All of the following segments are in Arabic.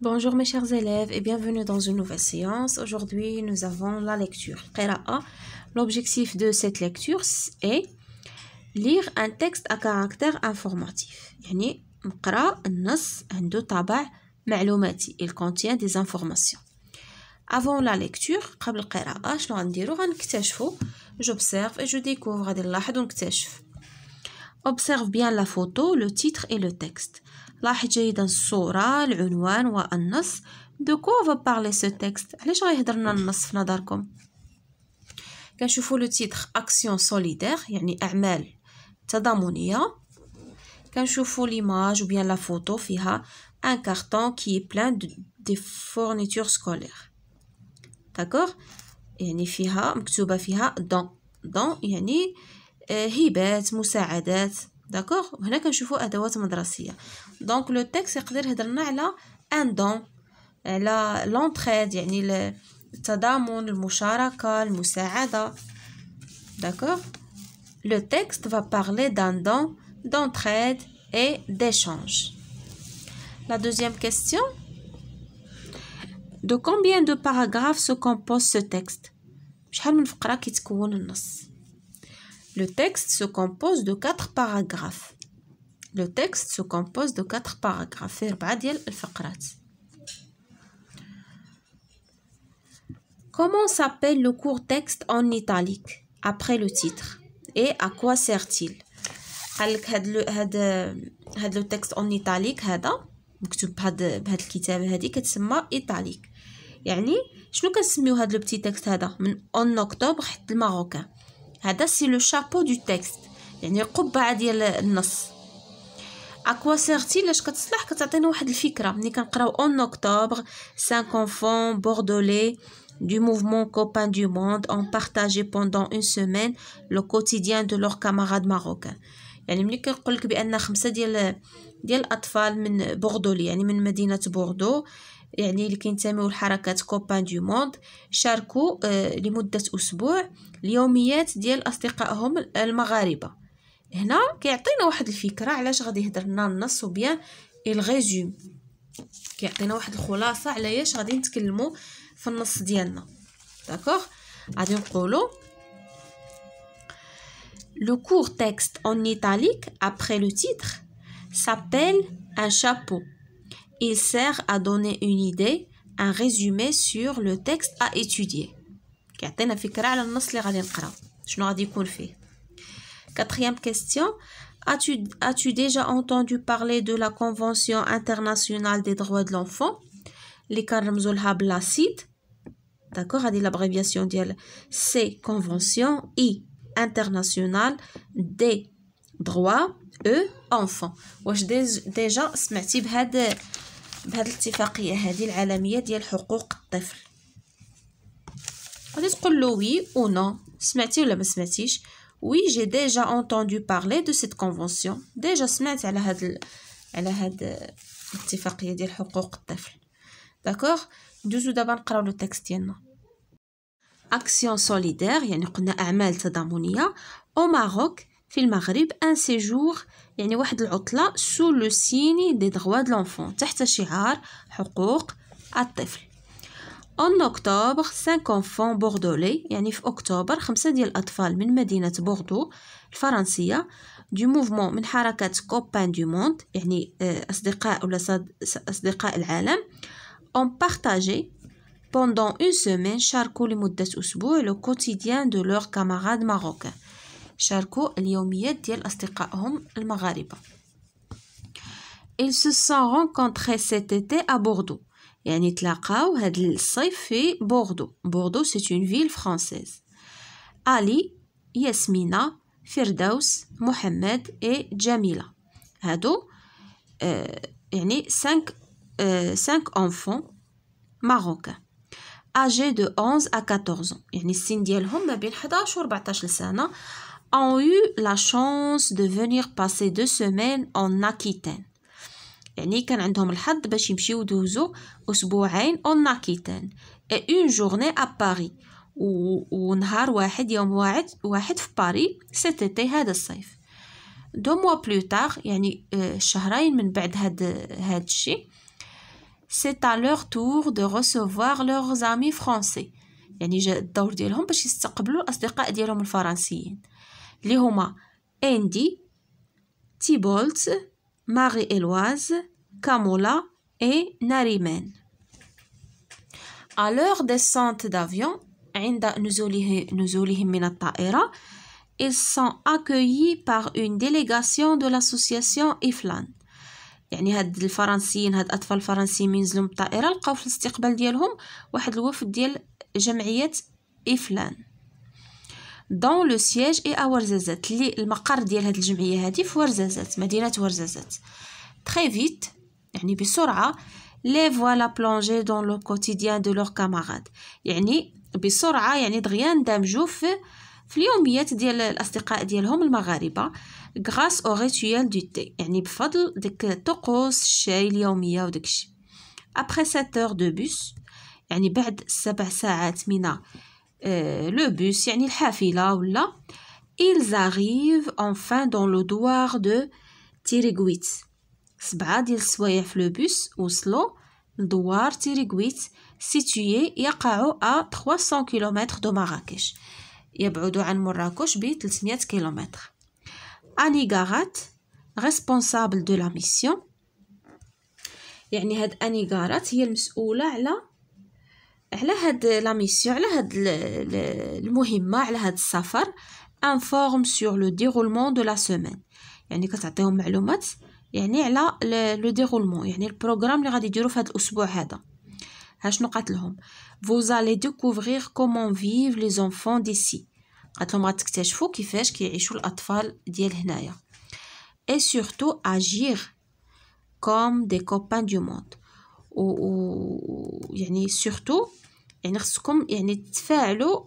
Bonjour mes chers élèves et bienvenue dans une nouvelle séance. Aujourd'hui, nous avons la lecture. L'objectif de cette lecture est lire un texte à caractère informatif. Il contient des informations. Avant la lecture, j'observe et je découvre Observe bien la photo, le titre et le texte. لاحظ جيدا الصورة العنوان والنص دوكو فا بارلي سو تكست علاش غيهضر لنا النص في نظركم كنشوفو لو تيتغ اكسيون سوليدير يعني اعمال تضامنيه كنشوفو ليماج و بيان لا فوتو فيها ان كارطون كي بلان دي فورنيتور سكولير داكوغ يعني فيها مكتوبه فيها دون دون يعني آه، هبات مساعدات داكوغ هنا كنشوفو ادوات مدرسيه donc le texte تيكست يقدر هضرنا على ان l'entraide le لونتريد يعني التضامن المشاركه المساعده d'accord le texte va parler d'un don, d'entraide et d'échange. La deuxième question. De combien de paragraphes se compose ce texte Le texte se compose de quatre paragraphes. لو تكست سو كومبوز دو كاتر باراغراف في ربعة ديال الفقرات Comment s'appelle le court texte en italique après le titre et à quoi sert-il قالك هاد لو هاد هاد لو تكست اون ايطاليك هذا مكتوب بهاد بهاد الكتابه هادي كتسمى ايطاليك يعني شنو كنسميو هاد لو بتي تكست هذا من اون اكتوبر حتى الماروكان هذا سي لو شابو دو تكست يعني القبعه ديال النص اكوا سيرتي لاش كتصلح كتعطينا واحد الفكره ملي كنقراو اون اكتوبر سان كونفون بوردولي du mouvement copain du monde ont partagé pendant une semaine le quotidien de leurs camarades marocains يعني ملي كنقول لك بان خمسه ديال ديال الاطفال من بوردولي يعني من مدينه بوردو يعني اللي كينتميو لحركه كوبان دو موند شاركوا لمده اسبوع اليوميات ديال اصدقائهم المغاربه هنا كيعطينا واحد الفكره علاش غادي يهضر لنا النص وبيان الغيزوم كيعطينا واحد الخلاصه ياش غادي نتكلموا في النص ديالنا داكوغ غادي نقولوا لو كور texte اون italique après لو titre سابيل ان شابو Il sert à donner une idée, un résumé sur le texte à étudier. كيعطينا فكره على النص اللي غادي نقراو شنو غادي يكون فيه Quatrième question, as-tu as -tu déjà entendu parler de la Convention internationale des droits de l'enfant Les la cite. D'accord, a dit l'abréviation d'elle. C'est Convention I, internationale des droits E, enfants. واش ديجا سمعتي بهاد بهاد الاتفاقية هذه العالمية ديال حقوق الطفل غادي تقول oui ou non, non سمعتي ولا ما سمعتيش وي جي ديجا اونتوندو بارلي دو سيت كونفونسيون ديجا سمعت على هاد ال... على هاد الاتفاقيه ديال حقوق الطفل داكوغ ندوزو دابا نقراو لو تيكست ديالنا اكسيون سوليدير يعني قلنا اعمال تضامنيه او ماروك في المغرب ان سيجور يعني واحد العطله سو لو سيني دي دغوا دو لونفون تحت شعار حقوق الطفل اون اكتوبر 5 كونفون بوردولي يعني في اكتوبر خمسة ديال الاطفال من مدينه بوردو الفرنسيه دو موفمون من حركه كوبان دو موند يعني آه، اصدقاء ولا اصدقاء العالم اون بارتاجي بوندون اون سيمين شاركوا لمده اسبوع لو كوتيديان دو لور كاماراد ماروك شاركوا اليوميات ديال اصدقائهم المغاربه Ils se sont rencontrés cet été à Bordeaux. يعني تلاقاو هاد الصيف في بوردو بوردو سي اون فيل فرونسيز الي ياسمينة فردوس محمد اي جميلة هادو يعني 5 5 انفون ماروكا اجي دو 11 ا 14 يعني السن ديالهم ما بين 11 و 14 سنه ont eu la chance de venir passer deux semaines en Aquitaine يعني كان عندهم الحظ باش يمشيو يدوزو اسبوعين اون اكيتان اي اون جورني ا باري ونهار واحد يوم واحد واحد في باري سيتي هذا الصيف دو موا بلو تار يعني euh، شهرين من بعد هاد هاد الشيء c'est à leur tour de recevoir leurs amis français يعني جا الدور ديالهم باش يستقبلوا الاصدقاء ديالهم الفرنسيين اللي هما اندي تيبولت Marie-Éloise, Camola et Narimen. À l'heure descente d'avion, ils sont accueillis par une délégation de l'association إفلان يعني هاد الفرنسيين هاد اطفال فرنسيين من نزلو من الطائره لقاو في الاستقبال ديالهم واحد الوفد ديال جمعيه إفلان دون لو سياج اي ا ورزازات اللي المقر ديال هاد الجمعيه هادي في ورزازات مدينه ورزازات تري فيت يعني بسرعه لي فوالا بلونجي دون لو كوتيديان دو لور كاماراد يعني بسرعه يعني دغيا اندمجوا في في اليوميات ديال الاصدقاء ديالهم المغاربه غراس او ريتويال دو تي يعني بفضل ديك الطقوس الشاي اليوميه وداكشي ابري 7 اور دو بوس يعني بعد سبع ساعات من le bus يعني الحافلة ولا ils arrivent enfin dans le douar de تيريغويت سبعة ديال السوايع في لو بوس وصلوا لدوار تيريغويت situé يقع à 300 كيلومتر دو مراكش يبعد عن مراكش ب 300 كيلومتر أني غارات responsable de la mission يعني هاد أني غارات هي المسؤولة على على هاد لا ميسيون على هاد المهمه على هاد السفر انفورم سور لو ديرولمون دو لا سيمين يعني كتعطيهم معلومات يعني على لو ديرولمون يعني البروغرام اللي غادي يديروا في هاد الاسبوع هذا ها شنو قالت لهم vous allez découvrir comment vivent les enfants d'ici قالت لهم غتكتشفوا كيفاش كيعيشوا الاطفال ديال هنايا et surtout agir comme des copains du monde ويعني و... يعني surtout يعني خصكم يعني تفاعلوا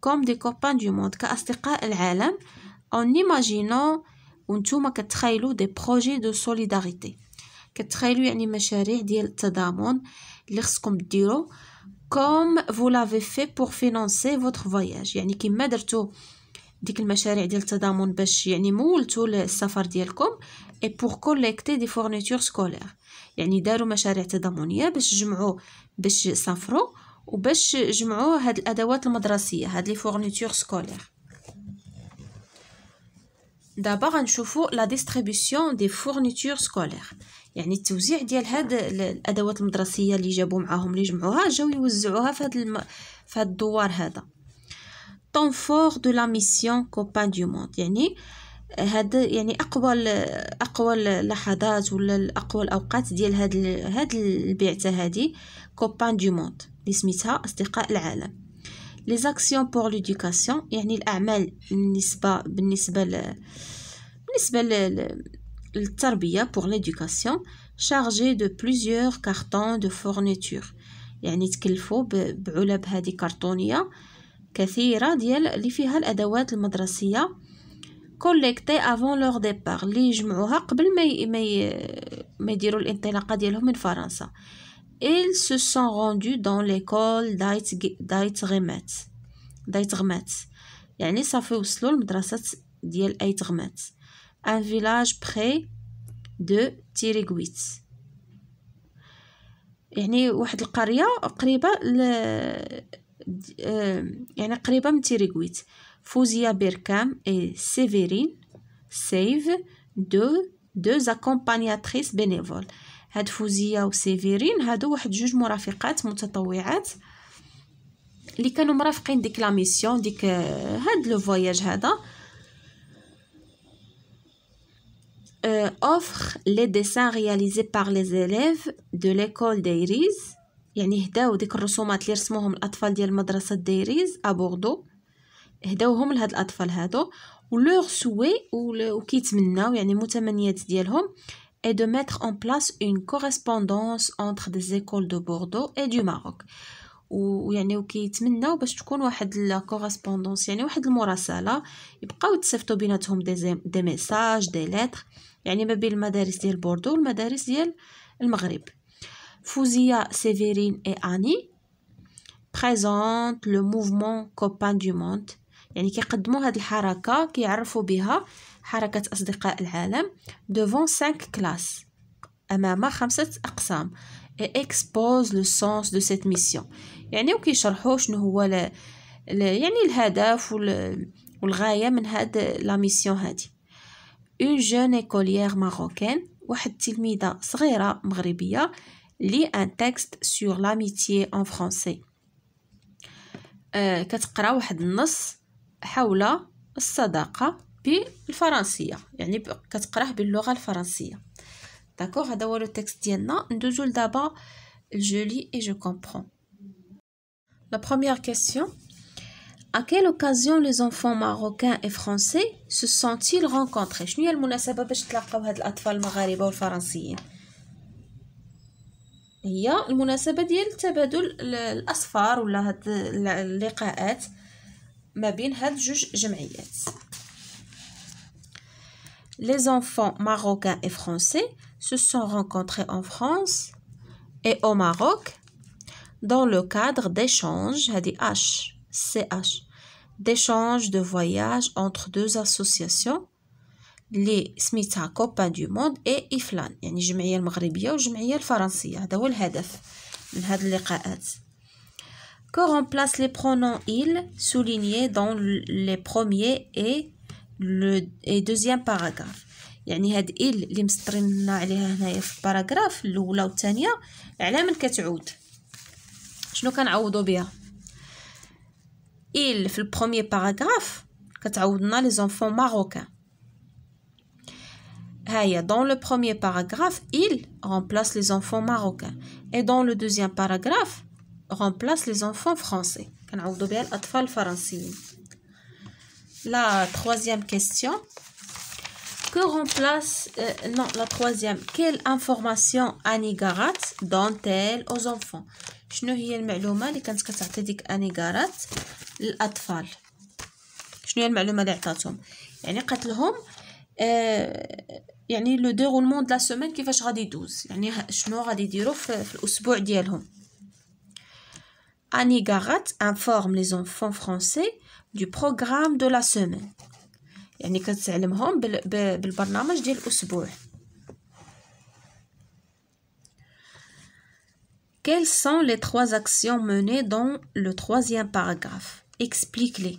كوم دي كوبان دو موند كاصدقاء العالم اون ايماجينو وانتوما كتخيلوا دي بروجي دو سوليداريتي كتخيلوا يعني مشاريع ديال التضامن اللي خصكم ديروا كوم فو لافي في بور فينونسي فوتر فواياج يعني كيما درتو ديك المشاريع ديال التضامن باش يعني مولتوا السفر ديالكم اي بور كوليكتي دي فورنيتور سكولير يعني داروا مشاريع تضامنيه باش جمعوا باش سافروا وباش جمعوا هاد الادوات المدرسيه هاد لي فورنيتور سكولير دابا غنشوفوا لا ديستريبيسيون دي فورنيتور سكولير يعني التوزيع ديال هاد الادوات المدرسيه اللي جابوا معاهم اللي جمعوها جاو يوزعوها في هاد الم... في هاد الدوار هذا temps fort de la mission copain du monde يعني هاد يعني اقوى اقوى اللحظات ولا اقوى الاوقات ديال هاد هاد البعثه هادي كوبان دو موند اللي سميتها اصدقاء العالم لي زاكسيون بور ليدوكاسيون يعني الاعمال بالنسبه بالنسبه ل... بالنسبه ل... للتربيه بور ليدوكاسيون شارجي دو بليزيور كارطون دو فورنيتور يعني تكلفوا بعلب هذه كرتونيه كثيرة ديال اللي فيها الأدوات المدرسية كوليكتي افون لوغ ديبار اللي يجمعوها قبل ما ما ما يديروا الانطلاقه ديالهم من فرنسا روندو دون ليكول دايت دايت غيمات دايت غيمات يعني صافي وصلوا لمدرسة ديال ايت غيمات ان فيلاج بري دو تيريغويت يعني واحد القرية قريبة آه، يعني قريبة من تيريغويت فوزيا بيركام اي سيفيرين سيف دو دو زاكومبانياتريس بينيفول هاد فوزيا وسيفيرين هادو واحد جوج مرافقات متطوعات اللي كانوا مرافقين ديك لا ميسيون ديك آه، هاد لو فواياج هذا آه، offre les dessins réalisés par les élèves de l'école euh, يعني هداو ديك الرسومات اللي رسموهم الاطفال ديال مدرسه ديريز ابوردو هداوهم لهاد الاطفال هادو ولور سوي وكيتمناو يعني متمنيات ديالهم et de mettre en place une correspondance entre des écoles de Bordeaux et du Maroc ويعني وكيتمناو باش تكون واحد لا كورسبوندونس يعني واحد المراسله يبقاو يتصيفطوا بيناتهم دي دي ميساج دي لتر يعني ما بين المدارس ديال بوردو والمدارس ديال المغرب Fouzia, Séverine et Annie présentent le mouvement كوبان du monde يعني كيقدموا هذه الحركه كيعرفوا بها حركه اصدقاء العالم devant 5 كلاس امام خمسه اقسام et expose le sens de cette mission يعني وكيشرحوا شنو هو ل... ل... يعني الهدف وال... والغايه من هاد لا ميسيون هادي une jeune écolière marocaine واحد التلميذه صغيره مغربيه lis un texte sur l'amitié en français euh, كتقرا واحد النص حول الصداقه بالفرنسيه يعني كتقراه باللغه الفرنسيه داكوغ هذا هو لو تيكست ديالنا ندوزو لدابا je lis et je comprends la première question à quelle occasion les enfants marocains et français se sont-ils rencontrés شنو هي المناسبه باش تلاقاو هاد الاطفال المغاربه والفرنسيين هي المناسبه ديال تبادل الاصفار ولا هاد اللقاءات ما بين هاد جوج جمعيات Les enfants marocains et français se sont rencontrés en France et au Maroc dans le cadre d'échanges, H, d'échanges de voyages entre deux associations اللي سميتها كوبا دو موند اي إفلان يعني الجمعية المغربية والجمعية الفرنسية هذا هو الهدف من هاد اللقاءات كو رومبلاس لي برونون ايل سولينيي دون لي premiers اي لو اي دوزيام باراغراف يعني هاد ايل اللي مسطرين لنا عليها هنايا في الباراغراف الاولى والثانيه على من كتعود شنو كنعوضو بها ايل في البروميير باراغراف كتعوضنا لي زونفون ماروكان dans le premier paragraphe, il remplace les enfants marocains. Et dans le deuxième paragraphe, remplace les enfants français. La troisième question. Que remplace... Euh, non, la troisième. Quelle information Annie Garat donne-t-elle aux enfants شنو هي المعلومة اللي كانت كتعطي ديك أني جارات للأطفال شنو هي المعلومة اللي عطاتهم يعني قالت لهم يعني لو ديرولمون دو لا سيمين كيفاش غادي يدوز يعني شنو غادي يديروا في, الاسبوع ديالهم Annie Garat informe les enfants français du programme de la semaine Quelles sont les trois actions menées dans le troisième paragraphe Explique-les.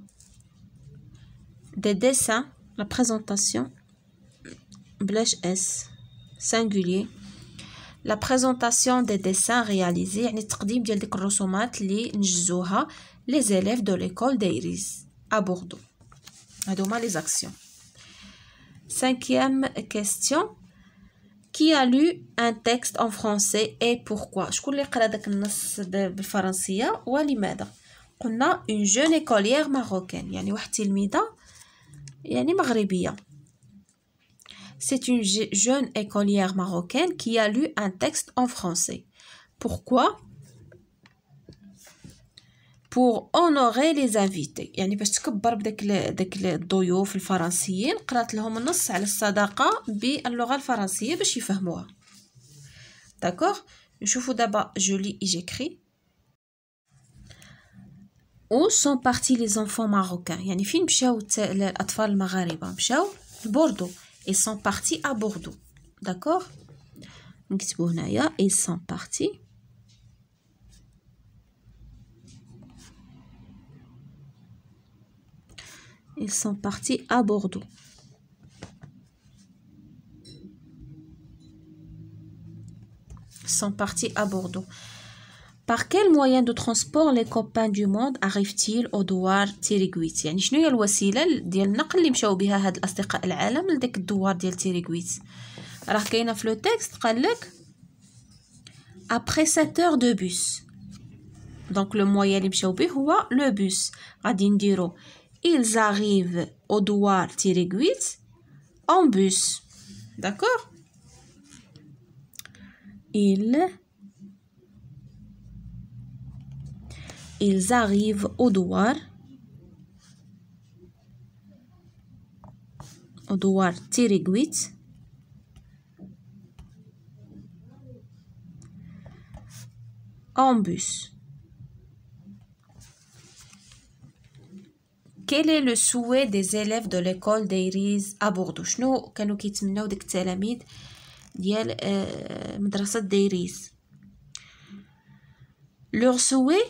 des dessins, la présentation, S, singulier. La présentation des dessins réalisés, les élèves de l'école d'Iris à Bordeaux. les actions. Cinquième question. Qui a lu un texte en français et pourquoi je vous اللي français ou à بالفرنسيه on a une jeune écolière marocaine y يعني مغربية C'est une jeune écolière marocaine qui a lu un texte en français. Pourquoi pour honorer les invités يعني باش تكبر بداك داك الضيوف الفرنسيين قرات لهم النص على الصداقه باللغه الفرنسيه باش يفهموها داكوغ نشوفوا دابا جو لي جيكري ou sont partis les enfants marocains يعني فين مشاو الاطفال المغاربه مشاو Bordeaux. ils sont partis à bordeaux d'accord نكتبوا هنايا ils sont partis ils sont partis à bordeaux ils sont partis à bordeaux par quel moyen de transport les copains du monde arrivent-ils au douar Tiriguit يعني شنو هي الوسيله ديال النقل اللي مشاو بها هاد الاصدقاء العالم douar الدوار ديال تيريغويت راه كاينه في le texte, قال لك après 7 heures de bus donc le moyen اللي مشاو به هو le bus غادي نديرو ils arrivent au douar Tiriguit en bus d'accord ils ils arrivent au douar. Au douar Tiriguit. En bus. quel est le souhait des élèves de l'école d'Eiriz à Bordeaux شنو كانوا كيتمناو ديك التلاميذ ديال مدرسه leur souhait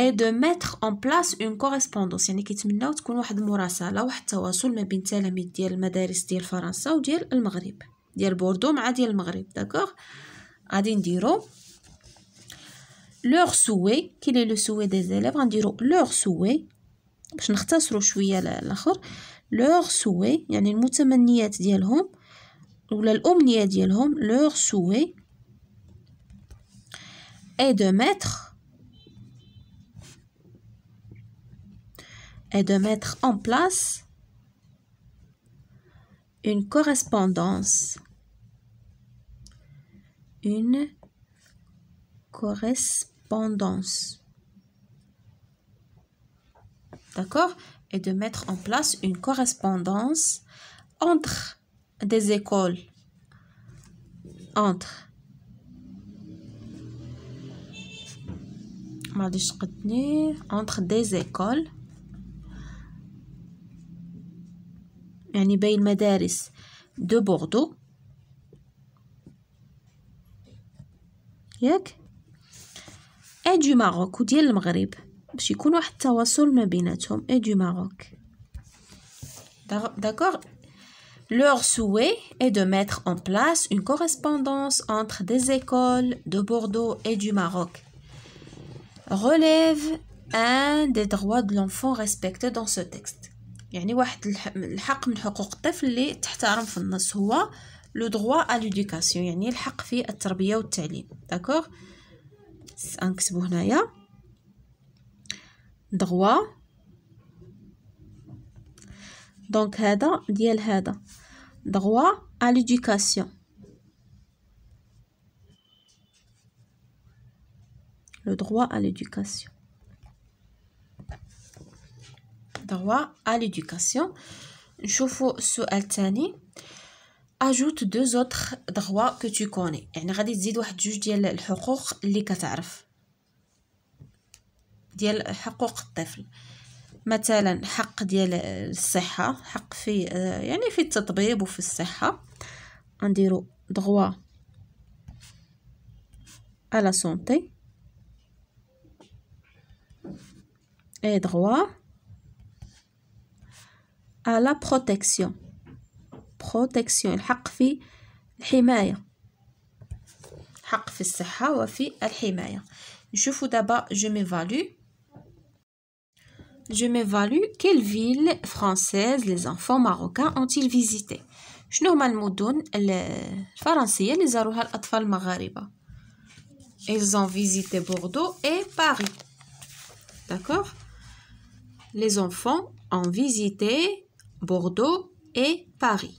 اي دو ميتر اون بلاس اون كوريسبوندونس يعني كيتمناو تكون واحد المراسله واحد التواصل ما بين التلاميذ ديال المدارس ديال فرنسا وديال المغرب ديال بوردو مع ديال المغرب داكوغ غادي نديرو لوغ سوي كي لي لو سوي دي زيليف غنديرو لوغ سوي باش نختصرو شويه الاخر لوغ سوي يعني المتمنيات ديالهم ولا الامنيه ديالهم لوغ سوي اي دو ميتر et de mettre en place une correspondance. Une correspondance. D'accord Et de mettre en place une correspondance entre des écoles. Entre. Entre des écoles. de bordeaux et du maroc ياك اي دو ماروك وديال Leur souhait est de mettre en place une correspondance entre des écoles de Bordeaux et du Maroc. Relève un des droits de l'enfant respectés dans ce texte. يعني واحد الحق من حقوق الطفل اللي تحترم في النص هو لو دووا ا لوديكاسيون يعني الحق في التربيه والتعليم داكوغ نكتبو هنايا دووا دونك هذا ديال هذا دووا ا لوديكاسيون لو دووا ا لوديكاسيون droit à l'éducation نشوفوا السؤال الثاني Ajoute deux autres droits que tu connais. يعني غادي تزيد اللي كتعرف ديال حقوق الطفل مثلا حق ديال الصحه حق في يعني في التطبيب وفي الصحه droit à la santé et droit à la protection. Protection. Le droit de la protection. Le haq fi l'saha de la protection. Je fous d'abord, je m'évalue. Je m'évalue. Quelle ville française les enfants marocains ont-ils visité Je normal moudoun, les français, les enfants marocains. Ils ont visité Bordeaux et Paris. D'accord Les enfants ont visité Bordeaux et Paris.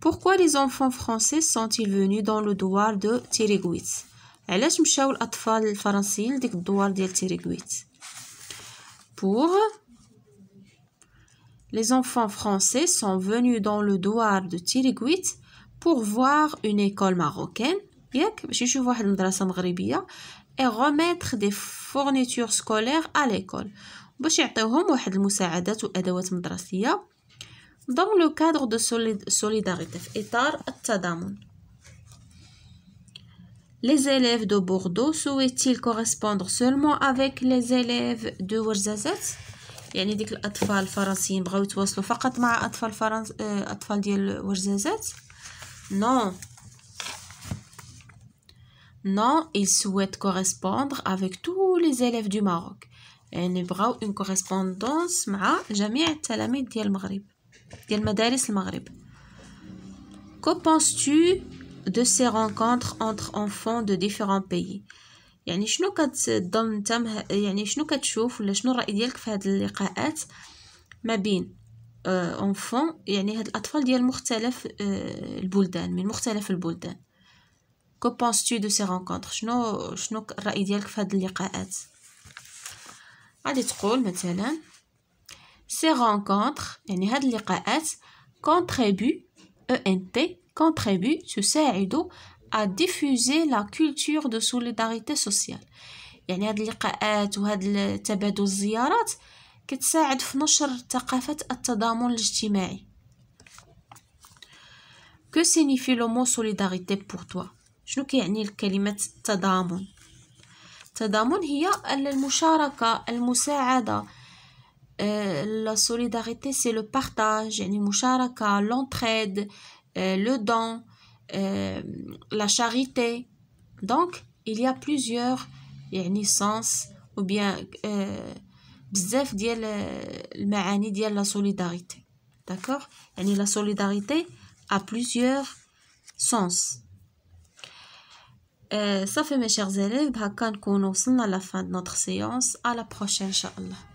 Pourquoi les enfants français sont-ils venus dans le douar de Tiriguit pour les enfants français sont venus dans le douar de Tiriguit pour voir une école marocaine et remettre des fournitures scolaires à l'école باش يعطيوهم واحد المساعدات وادوات مدرسيه دون لو كادر دو سوليداريتي في اطار التضامن Les élèves de Bordeaux souhaitent-ils correspondre seulement avec les élèves de يعني ديك الاطفال الفرنسيين بغاو يتواصلوا فقط مع اطفال فرنس آه، اطفال ديال ورزازات نو نو ils souhaitent correspondre avec tous les élèves du Maroc يعني بغاو اون كوريسبوندونس مع جميع التلاميذ ديال المغرب ديال مدارس المغرب كو بونستو دو سي رونكونتر انتر انفون دو ديفيرون بيي يعني شنو كتظن انت يعني شنو كتشوف ولا شنو الراي ديالك في هاد اللقاءات ما بين انفون آه، يعني هاد الاطفال ديال مختلف آه، البلدان من مختلف البلدان كو بونستو دو سي رونكونتر شنو شنو الراي ديالك في هاد اللقاءات غادي تقول مثلا سي رونكونتر يعني هاد اللقاءات ان تي كونتريبي تساعد ا ديفوزي لا كولتور دو سوليداريتي سوسيال يعني هاد اللقاءات وهاد تبادل الزيارات كتساعد في نشر ثقافة التضامن الاجتماعي كو سينيفي لو مو سوليداريتي بور توا شنو كيعني كلمة التضامن التضامن هي المشاركة المساعدة لا سوليداريتي سي لو بارتاج يعني المشاركة لونتريد لو دون لا شاريتي دونك il y a plusieurs يعني sens ou bien بزاف ديال المعاني ديال لا سوليداريتي داكوغ يعني لا سوليداريتي ا بليزيور سونس Euh, ça fait mes chers élèves, bah, on se à la fin de notre séance. À la prochaine, incha'Allah.